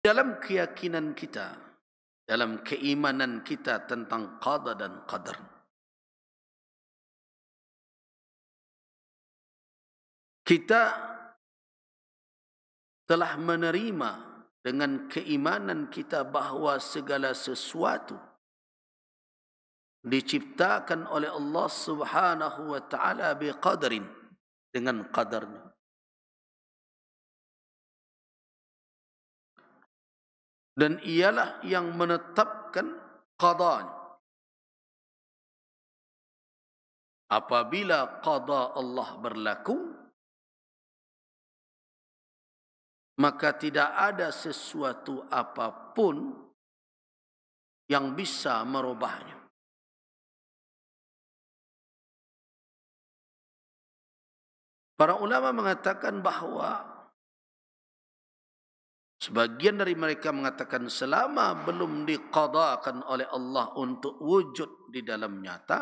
dalam keyakinan kita, dalam keimanan kita tentang qada dan qadar. Kita telah menerima dengan keimanan kita bahawa segala sesuatu diciptakan oleh Allah Subhanahu wa taala biqadarin dengan qadarnya. dan ialah yang menetapkan qadanya. Apabila qada Allah berlaku, maka tidak ada sesuatu apapun yang bisa merubahnya. Para ulama mengatakan bahawa Sebagian dari mereka mengatakan selama belum dikadakan oleh Allah untuk wujud di dalam nyata.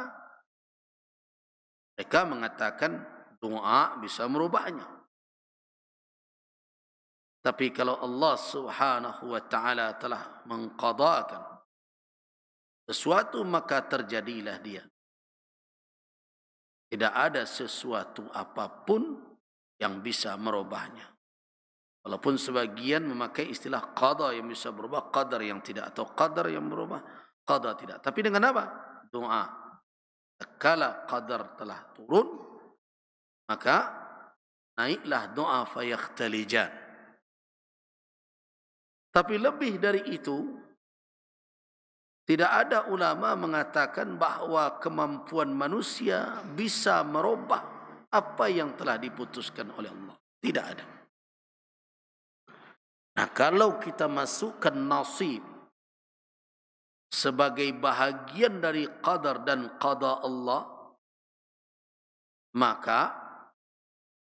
Mereka mengatakan doa bisa merubahnya. Tapi kalau Allah subhanahu wa ta'ala telah mengkadakan sesuatu maka terjadilah dia. Tidak ada sesuatu apapun yang bisa merubahnya. Walaupun sebagian memakai istilah qada yang bisa berubah, qadar yang tidak atau qadar yang berubah, qada tidak. Tapi dengan apa? Doa. Kala qadar telah turun, maka naiklah doa fayakhtalijan. Tapi lebih dari itu, tidak ada ulama mengatakan bahawa kemampuan manusia bisa merubah apa yang telah diputuskan oleh Allah. Tidak ada. Nah, kalau kita masukkan nasib sebagai bahagian dari qadar dan qada Allah, maka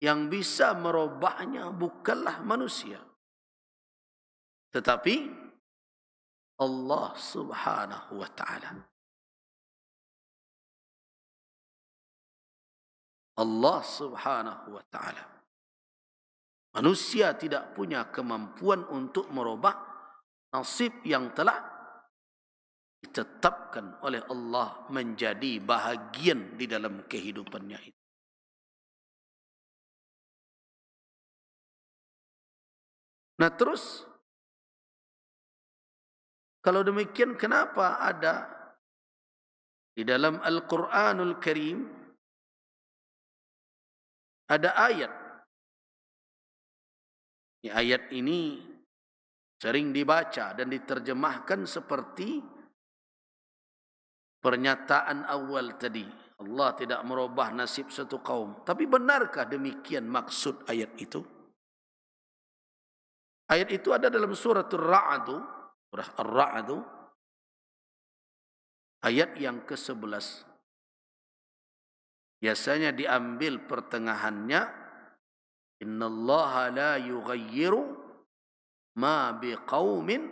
yang bisa merubahnya bukanlah manusia. Tetapi Allah Subhanahu wa taala. Allah Subhanahu wa taala. Manusia tidak punya kemampuan untuk merubah nasib yang telah ditetapkan oleh Allah menjadi bahagian di dalam kehidupannya itu. Nah terus, kalau demikian kenapa ada di dalam Al-Quranul Karim ada ayat ini ayat ini sering dibaca dan diterjemahkan seperti pernyataan awal tadi. Allah tidak merubah nasib satu kaum. Tapi benarkah demikian maksud ayat itu? Ayat itu ada dalam surah Ar-Ra'adu. Surah Ar-Ra'adu. Ayat yang ke-11. Biasanya diambil pertengahannya Inna Allah la الله ma bi qawmin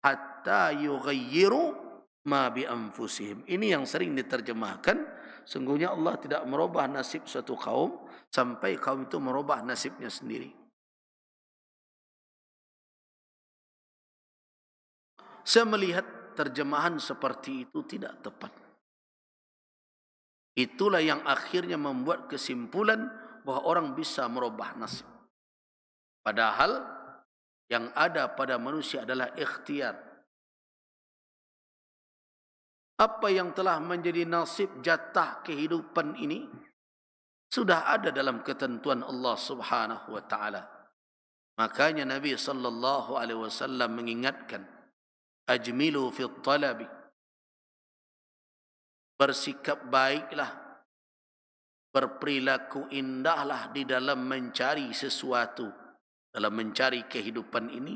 hatta حتى ma bi بأنفسهم ini yang sering diterjemahkan sungguhnya Allah tidak merubah nasib suatu kaum sampai kaum itu merubah nasibnya sendiri saya melihat terjemahan seperti itu tidak tepat itulah yang akhirnya membuat kesimpulan bahwa orang bisa merubah nasib. Padahal yang ada pada manusia adalah ikhtiar. Apa yang telah menjadi nasib jatah kehidupan ini sudah ada dalam ketentuan Allah Subhanahu wa taala. Makanya Nabi sallallahu alaihi wasallam mengingatkan ajmilu fi talabi bersikap baiklah berperilaku indahlah di dalam mencari sesuatu. Dalam mencari kehidupan ini,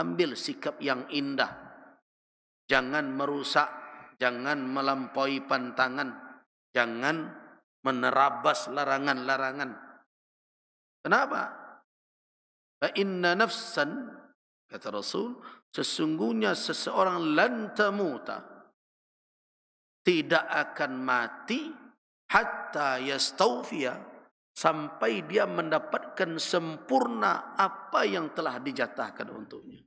ambil sikap yang indah. Jangan merusak, jangan melampaui pantangan, jangan menerabas larangan-larangan. Kenapa? Inna nafsan, kata Rasul, sesungguhnya seseorang lantamuta, tidak tidak akan mati, hatta yastawfiya sampai dia mendapatkan sempurna apa yang telah dijatahkan untuknya.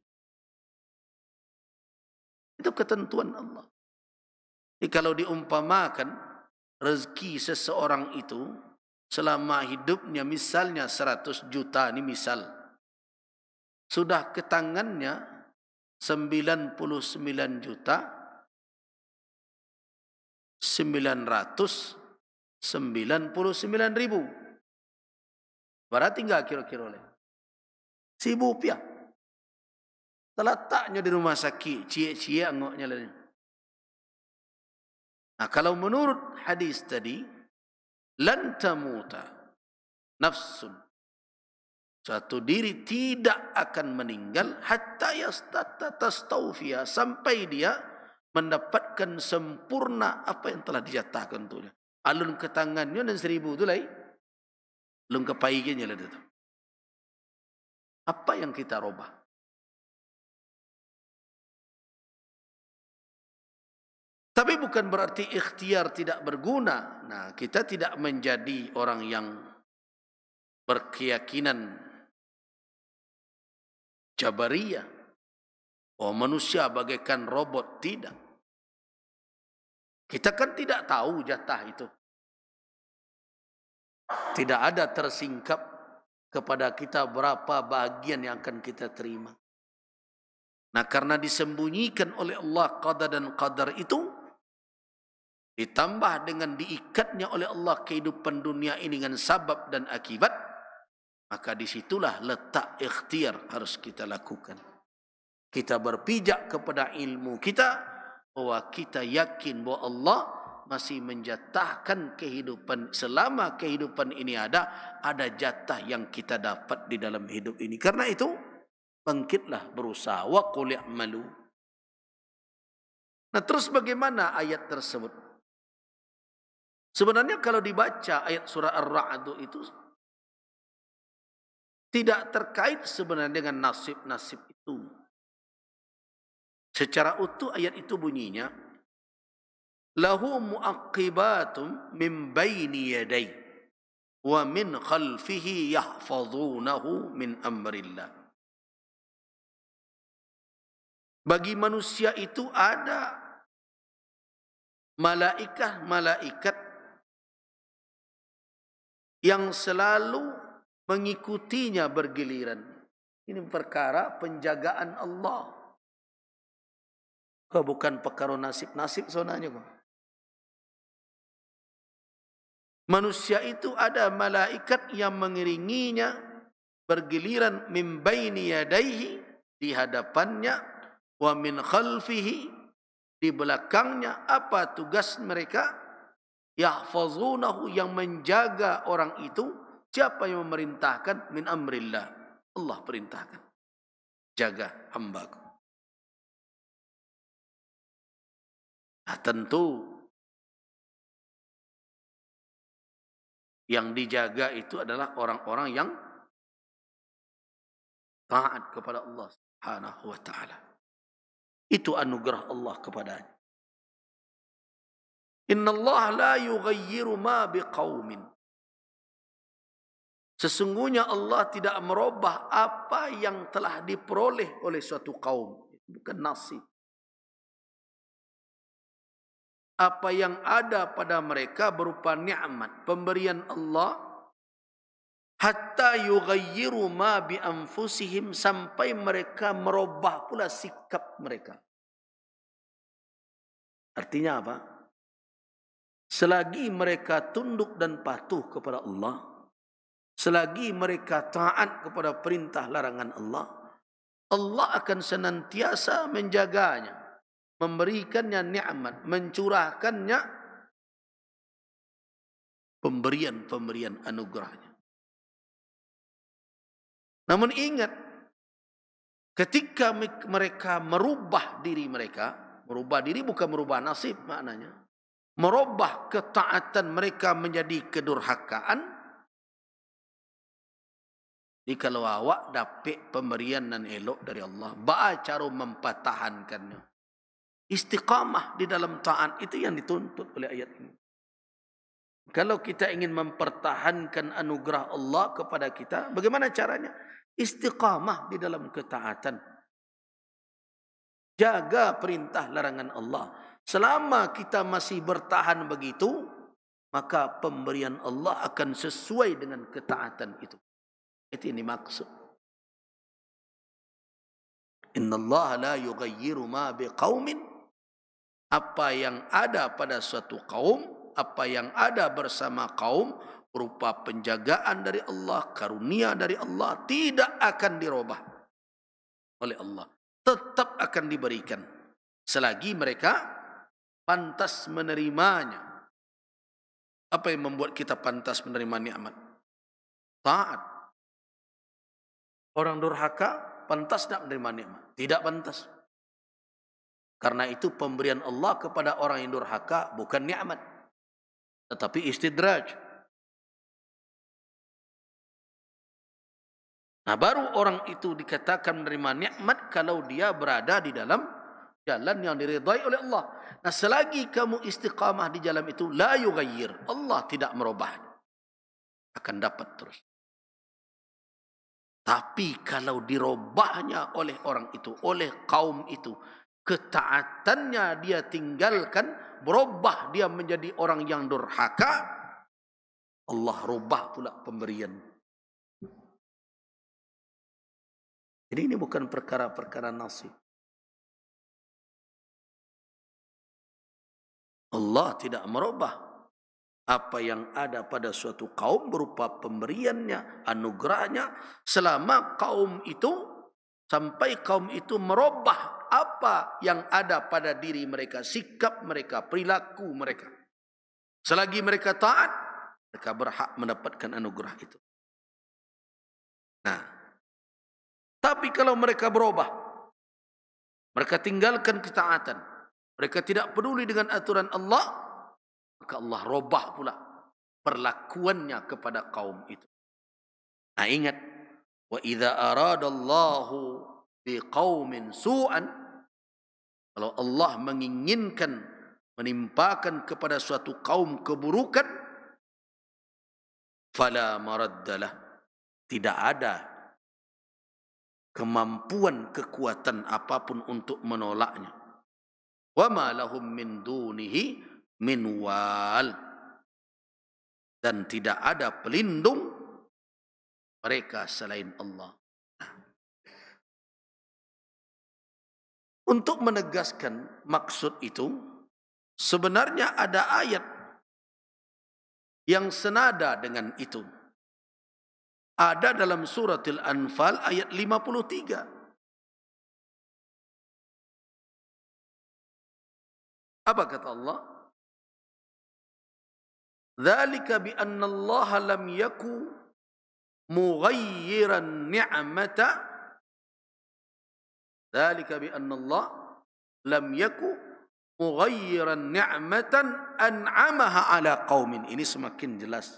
Itu ketentuan Allah. Jadi kalau diumpamakan rezeki seseorang itu selama hidupnya misalnya 100 juta ini misal sudah ke tangannya 99 juta 900 99 ribu. Berarti tinggal kira-kira oleh. Sibu piah. Terletaknya di rumah sakit. Cie-cie angoknya lagi. Nah, kalau menurut hadis tadi, lantamuta nafsun. Satu diri tidak akan meninggal hatta yastata tastawfiyah sampai dia mendapatkan sempurna apa yang telah dijatahkan untuknya alun ke tangannya dan seribu tu lain. Alun ke paiginya lah tu. Apa yang kita robah? Tapi bukan berarti ikhtiar tidak berguna. Nah, kita tidak menjadi orang yang berkeyakinan jabariyah. Oh, manusia bagaikan robot. Tidak. Kita kan tidak tahu jatah itu tidak ada tersingkap kepada kita berapa bagian yang akan kita terima. Nah, karena disembunyikan oleh Allah qadar dan qadar itu ditambah dengan diikatnya oleh Allah kehidupan dunia ini dengan sebab dan akibat, maka disitulah letak ikhtiar harus kita lakukan. Kita berpijak kepada ilmu kita bahwa kita yakin bahwa Allah masih menjatahkan kehidupan selama kehidupan ini ada ada jatah yang kita dapat di dalam hidup ini karena itu bangkitlah berusaha wa qul malu nah terus bagaimana ayat tersebut sebenarnya kalau dibaca ayat surah ar-ra'd itu tidak terkait sebenarnya dengan nasib-nasib itu secara utuh ayat itu bunyinya lahu muaqibatum min baini yaday wa min khalfihi yahfazunahu min amrillah bagi manusia itu ada malaikat-malaikat yang selalu mengikutinya bergiliran ini perkara penjagaan Allah kau bukan perkara nasib-nasib sebenarnya kau manusia itu ada malaikat yang mengiringinya bergiliran min baini yadaihi di hadapannya wa min khalfihi di belakangnya apa tugas mereka yahfazunahu yang menjaga orang itu siapa yang memerintahkan min amrillah Allah perintahkan jaga hambaku nah, tentu Yang dijaga itu adalah orang-orang yang taat kepada Allah Subhanahu wa taala. Itu anugerah Allah kepada dia. Inna Allah la yughayyiru ma biqaumin. Sesungguhnya Allah tidak merubah apa yang telah diperoleh oleh suatu kaum. Bukan nasib. apa yang ada pada mereka berupa nikmat pemberian Allah hatta yughayyiru ma bi anfusihim sampai mereka merubah pula sikap mereka artinya apa selagi mereka tunduk dan patuh kepada Allah selagi mereka taat kepada perintah larangan Allah Allah akan senantiasa menjaganya memberikannya nikmat, mencurahkannya pemberian-pemberian anugerahnya. Namun ingat, ketika mereka merubah diri mereka, merubah diri bukan merubah nasib maknanya, merubah ketaatan mereka menjadi kedurhakaan, jadi kalau awak dapat pemberian dan elok dari Allah, baca cara mempertahankannya istiqamah di dalam taat itu yang dituntut oleh ayat ini. Kalau kita ingin mempertahankan anugerah Allah kepada kita, bagaimana caranya? Istiqamah di dalam ketaatan. Jaga perintah larangan Allah. Selama kita masih bertahan begitu, maka pemberian Allah akan sesuai dengan ketaatan itu. Itu ini maksud. Inna Allah la yugayiru ma biqawmin Apa yang ada pada suatu kaum, apa yang ada bersama kaum berupa penjagaan dari Allah, karunia dari Allah tidak akan dirubah oleh Allah. Tetap akan diberikan selagi mereka pantas menerimanya. Apa yang membuat kita pantas menerima nikmat? Taat. Orang durhaka pantas tidak menerima nikmat? Tidak pantas. Karena itu pemberian Allah kepada orang yang durhaka bukan nikmat tetapi istidraj. Nah, baru orang itu dikatakan menerima nikmat kalau dia berada di dalam jalan yang diridhai oleh Allah. Nah, selagi kamu istiqamah di jalan itu la yughayyir, Allah tidak merubah. Akan dapat terus. Tapi kalau dirubahnya oleh orang itu, oleh kaum itu, ketaatannya dia tinggalkan berubah dia menjadi orang yang durhaka Allah rubah pula pemberian jadi ini bukan perkara-perkara nasib Allah tidak merubah apa yang ada pada suatu kaum berupa pemberiannya, anugerahnya selama kaum itu sampai kaum itu merubah apa yang ada pada diri mereka, sikap mereka, perilaku mereka. Selagi mereka taat, mereka berhak mendapatkan anugerah itu. Nah, tapi kalau mereka berubah, mereka tinggalkan ketaatan, mereka tidak peduli dengan aturan Allah, maka Allah robah pula perlakuannya kepada kaum itu. Nah, ingat, wa idza aradallahu bi qaumin su'an kalau Allah menginginkan menimpakan kepada suatu kaum keburukan, fala maraddalah. Tidak ada kemampuan, kekuatan apapun untuk menolaknya. Wa ma lahum min dunihi min wal. Dan tidak ada pelindung mereka selain Allah. Untuk menegaskan maksud itu, sebenarnya ada ayat yang senada dengan itu. Ada dalam surat Al-Anfal ayat 53. Apa kata Allah? ذَلِكَ بِأَنَّ اللَّهَ لَمْ يَكُوا مُغَيِّرًا نِعْمَةً ذلك بأن الله لم يكن مغيراً نعمة أنعمها على قوم ini semakin jelas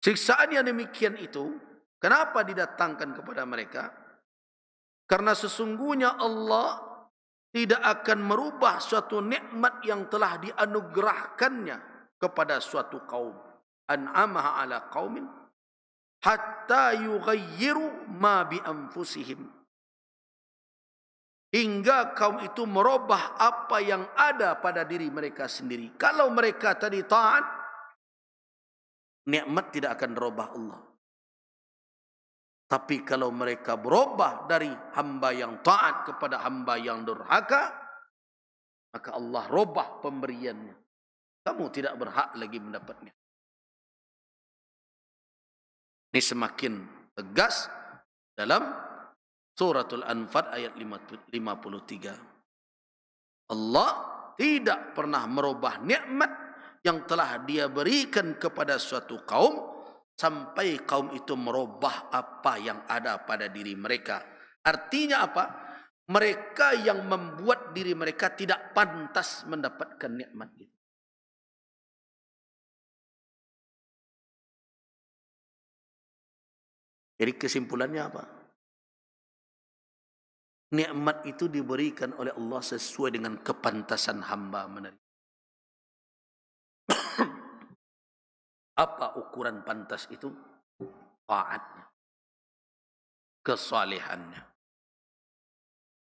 siksaan yang demikian itu kenapa didatangkan kepada mereka karena sesungguhnya Allah tidak akan merubah suatu nikmat yang telah dianugerahkannya kepada suatu kaum an'amaha ala qaumin hatta yughayyiru ma bi anfusihim hingga kaum itu merubah apa yang ada pada diri mereka sendiri kalau mereka tadi taat nikmat tidak akan berubah Allah tapi kalau mereka berubah dari hamba yang taat kepada hamba yang durhaka maka Allah rubah pemberiannya kamu tidak berhak lagi mendapatnya ini semakin tegas dalam suratul Anfal ayat 53. Allah tidak pernah merubah nikmat yang telah dia berikan kepada suatu kaum sampai kaum itu merubah apa yang ada pada diri mereka. Artinya apa? Mereka yang membuat diri mereka tidak pantas mendapatkan nikmat itu. Jadi kesimpulannya apa? Nikmat itu diberikan oleh Allah sesuai dengan kepantasan hamba menerima. apa ukuran pantas itu? Taatnya. Kesalehannya.